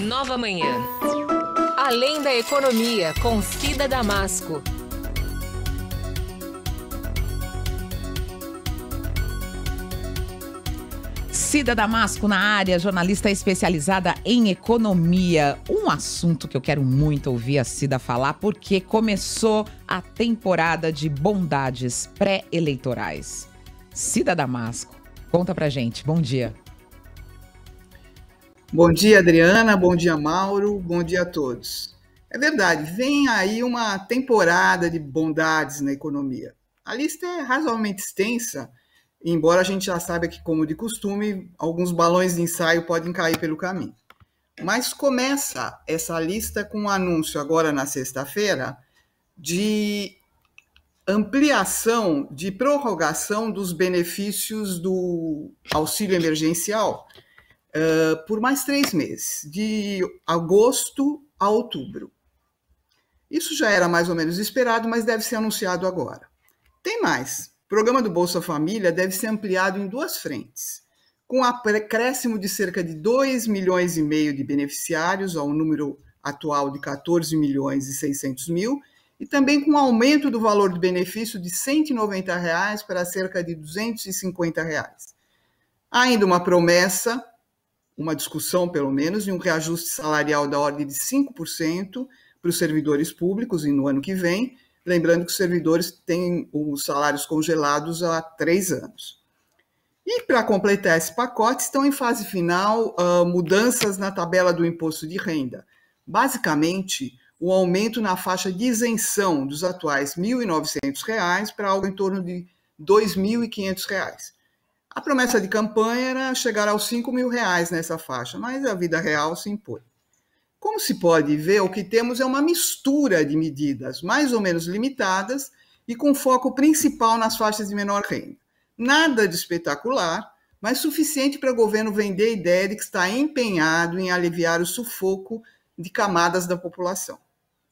Nova Manhã. Além da Economia, com Cida Damasco. Cida Damasco na área, jornalista especializada em economia. Um assunto que eu quero muito ouvir a Cida falar, porque começou a temporada de bondades pré-eleitorais. Cida Damasco, conta pra gente. Bom dia. Bom dia, Adriana. Bom dia, Mauro. Bom dia a todos. É verdade, vem aí uma temporada de bondades na economia. A lista é razoavelmente extensa, embora a gente já saiba que, como de costume, alguns balões de ensaio podem cair pelo caminho. Mas começa essa lista com um anúncio agora na sexta-feira de ampliação de prorrogação dos benefícios do auxílio emergencial uh, por mais três meses, de agosto a outubro. Isso já era mais ou menos esperado, mas deve ser anunciado agora. Tem mais. O programa do Bolsa Família deve ser ampliado em duas frentes com um acréscimo de cerca de 2 milhões e meio de beneficiários, ao número atual de 14 milhões e 600 mil, e também com aumento do valor do benefício de R$ 190 reais para cerca de R$ 250. Reais. Ainda uma promessa uma discussão, pelo menos, e um reajuste salarial da ordem de 5% para os servidores públicos e no ano que vem, lembrando que os servidores têm os salários congelados há três anos. E para completar esse pacote, estão em fase final uh, mudanças na tabela do imposto de renda. Basicamente, o aumento na faixa de isenção dos atuais R$ 1.900 para algo em torno de R$ 2.500 a promessa de campanha era chegar aos 5 mil reais nessa faixa, mas a vida real se impõe. Como se pode ver, o que temos é uma mistura de medidas mais ou menos limitadas e com foco principal nas faixas de menor renda. Nada de espetacular, mas suficiente para o governo vender a ideia de que está empenhado em aliviar o sufoco de camadas da população.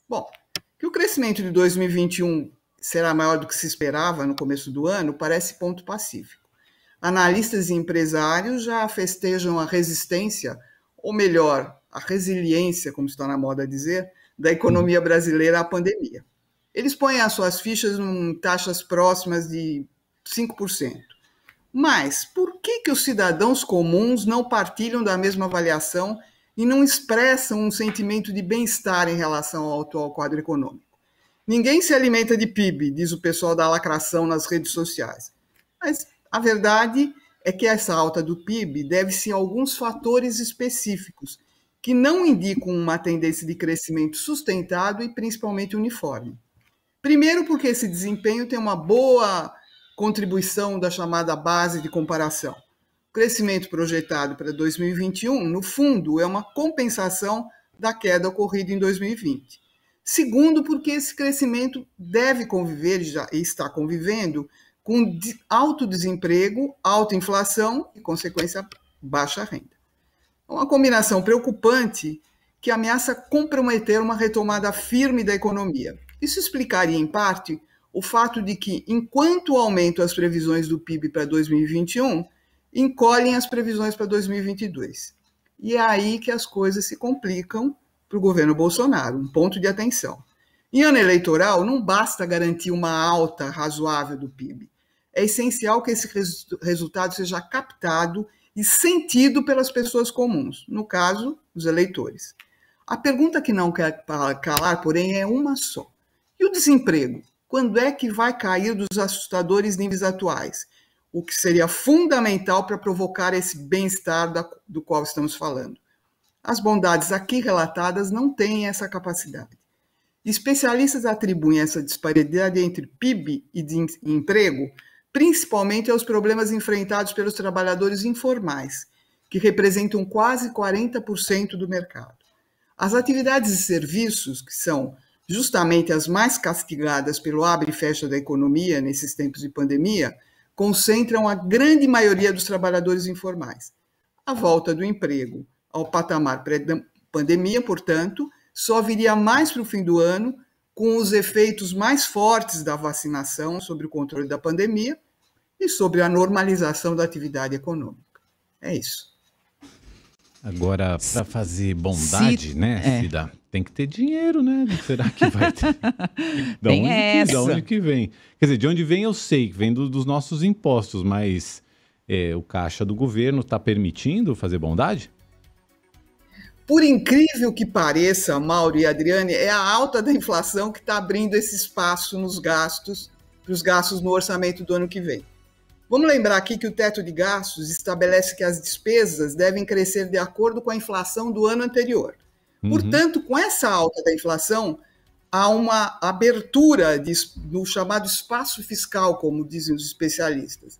Bom, que o crescimento de 2021 será maior do que se esperava no começo do ano parece ponto passivo. Analistas e empresários já festejam a resistência, ou melhor, a resiliência, como está na moda dizer, da economia brasileira à pandemia. Eles põem as suas fichas em taxas próximas de 5%. Mas por que, que os cidadãos comuns não partilham da mesma avaliação e não expressam um sentimento de bem-estar em relação ao atual quadro econômico? Ninguém se alimenta de PIB, diz o pessoal da lacração nas redes sociais. Mas a verdade é que essa alta do PIB deve-se a alguns fatores específicos que não indicam uma tendência de crescimento sustentado e principalmente uniforme. Primeiro, porque esse desempenho tem uma boa contribuição da chamada base de comparação. O crescimento projetado para 2021, no fundo, é uma compensação da queda ocorrida em 2020. Segundo, porque esse crescimento deve conviver já está convivendo com alto desemprego, alta inflação e, consequência, baixa renda. É uma combinação preocupante que ameaça comprometer uma retomada firme da economia. Isso explicaria, em parte, o fato de que, enquanto aumentam as previsões do PIB para 2021, encolhem as previsões para 2022. E é aí que as coisas se complicam para o governo Bolsonaro, um ponto de atenção. Em ano eleitoral, não basta garantir uma alta razoável do PIB. É essencial que esse res resultado seja captado e sentido pelas pessoas comuns, no caso, os eleitores. A pergunta que não quer calar, porém, é uma só: e o desemprego? Quando é que vai cair dos assustadores níveis atuais? O que seria fundamental para provocar esse bem-estar do qual estamos falando. As bondades aqui relatadas não têm essa capacidade. Especialistas atribuem essa disparidade entre PIB e emprego principalmente aos problemas enfrentados pelos trabalhadores informais, que representam quase 40% do mercado. As atividades e serviços, que são justamente as mais castigadas pelo abre e fecha da economia nesses tempos de pandemia, concentram a grande maioria dos trabalhadores informais. A volta do emprego ao patamar pré-pandemia, portanto, só viria mais para o fim do ano, com os efeitos mais fortes da vacinação sobre o controle da pandemia e sobre a normalização da atividade econômica. É isso. Agora, para fazer bondade, Se, né, é. Cida? Tem que ter dinheiro, né? Será que vai ter? da, onde, essa. De onde que vem? Quer dizer, de onde vem eu sei, que vem do, dos nossos impostos, mas é, o caixa do governo está permitindo fazer bondade? Por incrível que pareça, Mauro e Adriane, é a alta da inflação que está abrindo esse espaço nos gastos, para os gastos no orçamento do ano que vem. Vamos lembrar aqui que o teto de gastos estabelece que as despesas devem crescer de acordo com a inflação do ano anterior. Uhum. Portanto, com essa alta da inflação, há uma abertura de, no chamado espaço fiscal, como dizem os especialistas.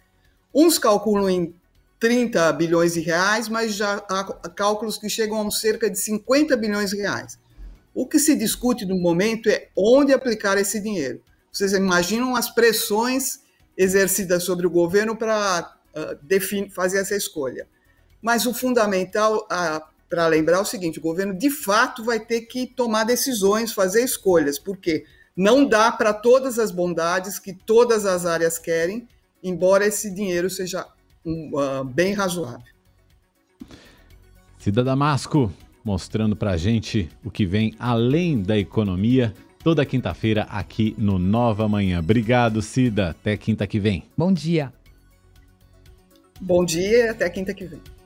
Uns calculam em 30 bilhões de reais, mas já há cálculos que chegam a cerca de 50 bilhões de reais. O que se discute no momento é onde aplicar esse dinheiro. Vocês imaginam as pressões exercidas sobre o governo para uh, fazer essa escolha. Mas o fundamental uh, para lembrar é o seguinte: o governo de fato vai ter que tomar decisões, fazer escolhas, porque não dá para todas as bondades que todas as áreas querem, embora esse dinheiro seja uh, bem razoável. Cida Damasco mostrando para gente o que vem além da economia toda quinta-feira aqui no Nova Manhã. Obrigado, Cida. Até quinta que vem. Bom dia. Bom dia, até quinta que vem.